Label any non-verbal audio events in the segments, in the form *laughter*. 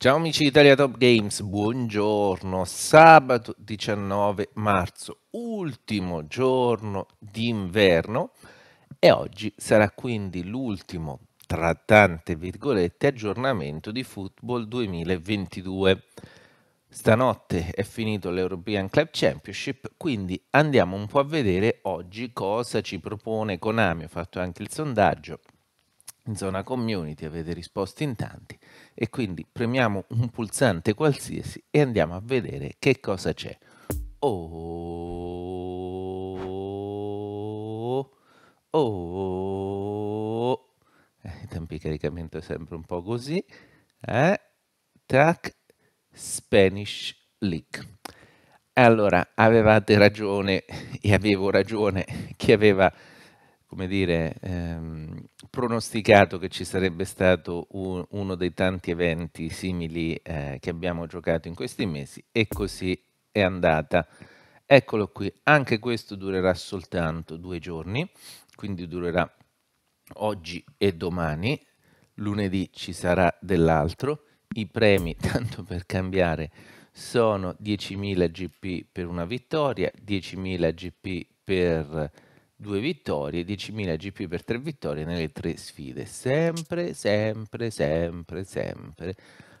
Ciao amici di Italia Top Games, buongiorno. Sabato 19 marzo, ultimo giorno d'inverno e oggi sarà quindi l'ultimo tra tante virgolette aggiornamento di Football 2022. Stanotte è finito l'European Club Championship, quindi andiamo un po' a vedere oggi cosa ci propone Konami. Ho fatto anche il sondaggio in zona community avete risposto in tanti e quindi premiamo un pulsante qualsiasi e andiamo a vedere che cosa c'è. Oh, oh, eh, i tempi di caricamento è sempre un po' così. Eh? Tac, Spanish Leak. Allora, avevate ragione e avevo ragione chi aveva come dire, ehm, pronosticato che ci sarebbe stato un, uno dei tanti eventi simili eh, che abbiamo giocato in questi mesi e così è andata. Eccolo qui, anche questo durerà soltanto due giorni, quindi durerà oggi e domani, lunedì ci sarà dell'altro, i premi, *laughs* tanto per cambiare, sono 10.000 GP per una vittoria, 10.000 GP per due vittorie, 10.000 GP per tre vittorie nelle tre sfide. Sempre, sempre, sempre, sempre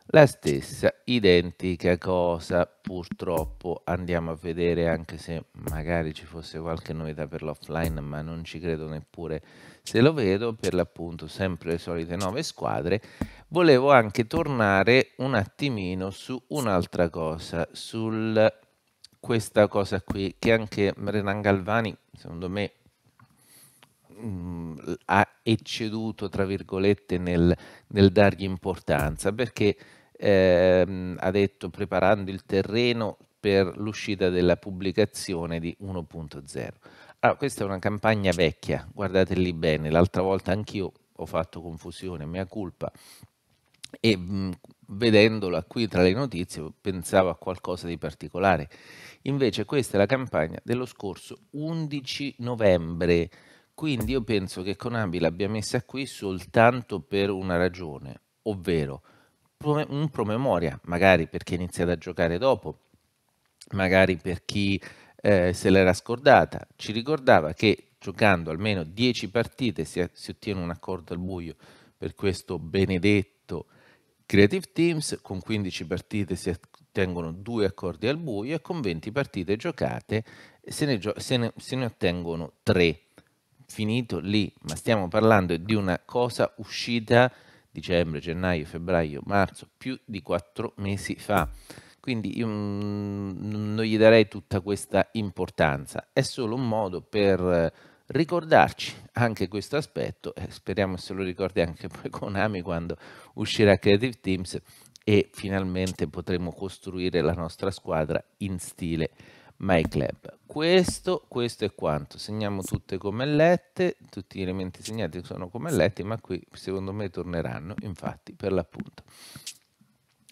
la stessa identica cosa. Purtroppo andiamo a vedere anche se magari ci fosse qualche novità per l'offline, ma non ci credo neppure se lo vedo. Per l'appunto, sempre le solite nove squadre. Volevo anche tornare un attimino su un'altra cosa, su questa cosa qui che anche Renan Galvani, secondo me, mh, mm, ha ecceduto, tra virgolette, nel, nel dargli importanza, perché ehm, ha detto preparando il terreno per l'uscita della pubblicazione di 1.0. Allora, ah, questa è una campagna vecchia, guardate lì bene, l'altra volta anch'io ho fatto confusione, mea culpa, e mh, mm, vedendola qui tra le notizie pensavo a qualcosa di particolare. Invece questa è la campagna dello scorso 11 novembre, quindi io penso che Konami l'abbia messa qui soltanto per una ragione, ovvero un promemoria, magari per chi è iniziato a giocare dopo, magari per chi eh, se l'era scordata, ci ricordava che giocando almeno 10 partite si, si ottiene un accordo al buio per questo benedetto Creative Teams, con 15 partite si ottengono due accordi al buio e con 20 partite giocate se ne, se ne, se ne ottengono tre finito lì, ma stiamo parlando di una cosa uscita dicembre, gennaio, febbraio, marzo, più di quattro mesi fa. Quindi io mm, non gli darei tutta questa importanza, è solo un modo per eh, ricordarci anche questo aspetto e speriamo se lo ricordi anche *laughs* poi Konami quando uscirà Creative Teams e finalmente potremo costruire la nostra squadra in stile My Club. Questo, questo è quanto. Segniamo tutte come lette, tutti gli elementi segnati sono come letti, ma qui secondo me torneranno, infatti, per l'appunto.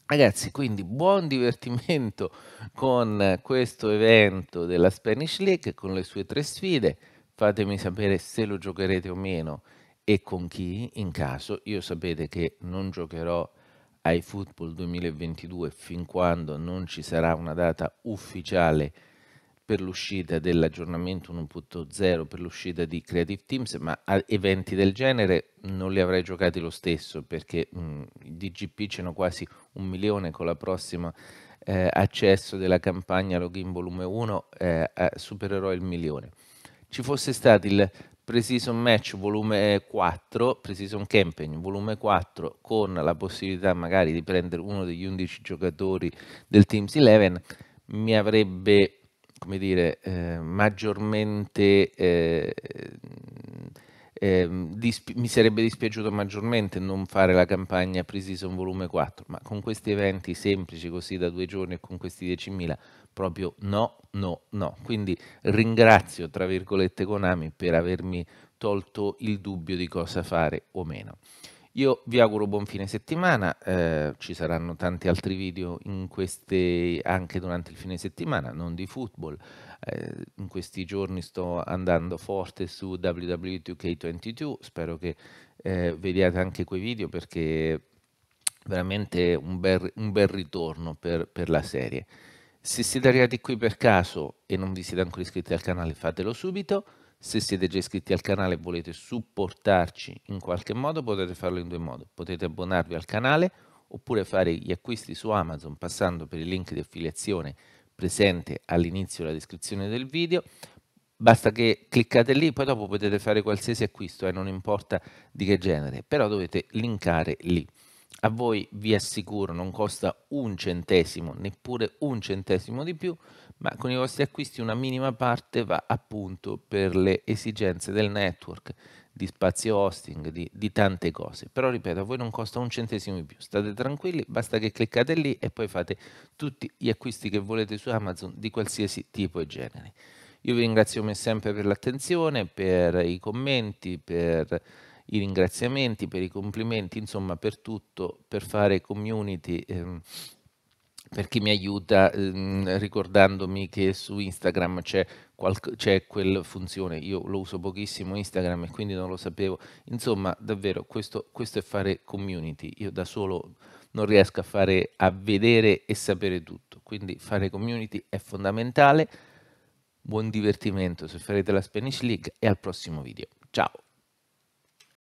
Ragazzi, quindi buon divertimento con questo evento della Spanish League, con le sue tre sfide. Fatemi sapere se lo giocherete o meno e con chi, in caso. Io sapete che non giocherò ai Football 2022 fin quando non ci sarà una data ufficiale per l'uscita dell'aggiornamento 1.0, per l'uscita di Creative Teams, ma eventi del genere non li avrei giocati lo stesso perché mh, mm, i DGP ce n'ho quasi un milione con la prossima eh, accesso della campagna Login Volume 1 eh, eh, supererò il milione. Ci fosse stato il Precision Match Volume 4, Precision Campaign Volume 4 con la possibilità magari di prendere uno degli 11 giocatori del Teams 11, mi avrebbe come dire, eh, maggiormente, eh, eh, mi sarebbe dispiaciuto maggiormente non fare la campagna Precision Volume 4, ma con questi eventi semplici così da due giorni e con questi 10.000, proprio no, no, no. Quindi ringrazio, tra virgolette, Konami per avermi tolto il dubbio di cosa fare o meno. Io vi auguro buon fine settimana, eh, ci saranno tanti altri video queste, anche durante il fine settimana, non di football. Eh, in questi giorni sto andando forte su WW2K22, spero che eh, vediate anche quei video perché veramente un bel, un bel ritorno per, per la serie. Se siete arrivati qui per caso e non vi siete ancora iscritti al canale fatelo subito. Se siete già iscritti al canale e volete supportarci in qualche modo, potete farlo in due modi. Potete abbonarvi al canale oppure fare gli acquisti su Amazon passando per il link di affiliazione presente all'inizio della descrizione del video. Basta che cliccate lì, poi dopo potete fare qualsiasi acquisto, eh, non importa di che genere, però dovete linkare lì. A voi vi assicuro non costa un centesimo, neppure un centesimo di più, ma con i vostri acquisti una minima parte va appunto per le esigenze del network, di spazio hosting, di, di, tante cose. Però ripeto, a voi non costa un centesimo in più, state tranquilli, basta che cliccate lì e poi fate tutti gli acquisti che volete su Amazon di qualsiasi tipo e genere. Io vi ringrazio come sempre per l'attenzione, per i commenti, per i ringraziamenti, per i complimenti, insomma per tutto, per fare community. Ehm, per chi mi aiuta ehm, ricordandomi che su Instagram c'è, c'è quella funzione, io lo uso pochissimo Instagram e quindi non lo sapevo, insomma davvero questo, questo è fare community, io da solo non riesco a, fare, a vedere e sapere tutto, quindi fare community è fondamentale, buon divertimento se farete la Spanish League e al prossimo video, ciao!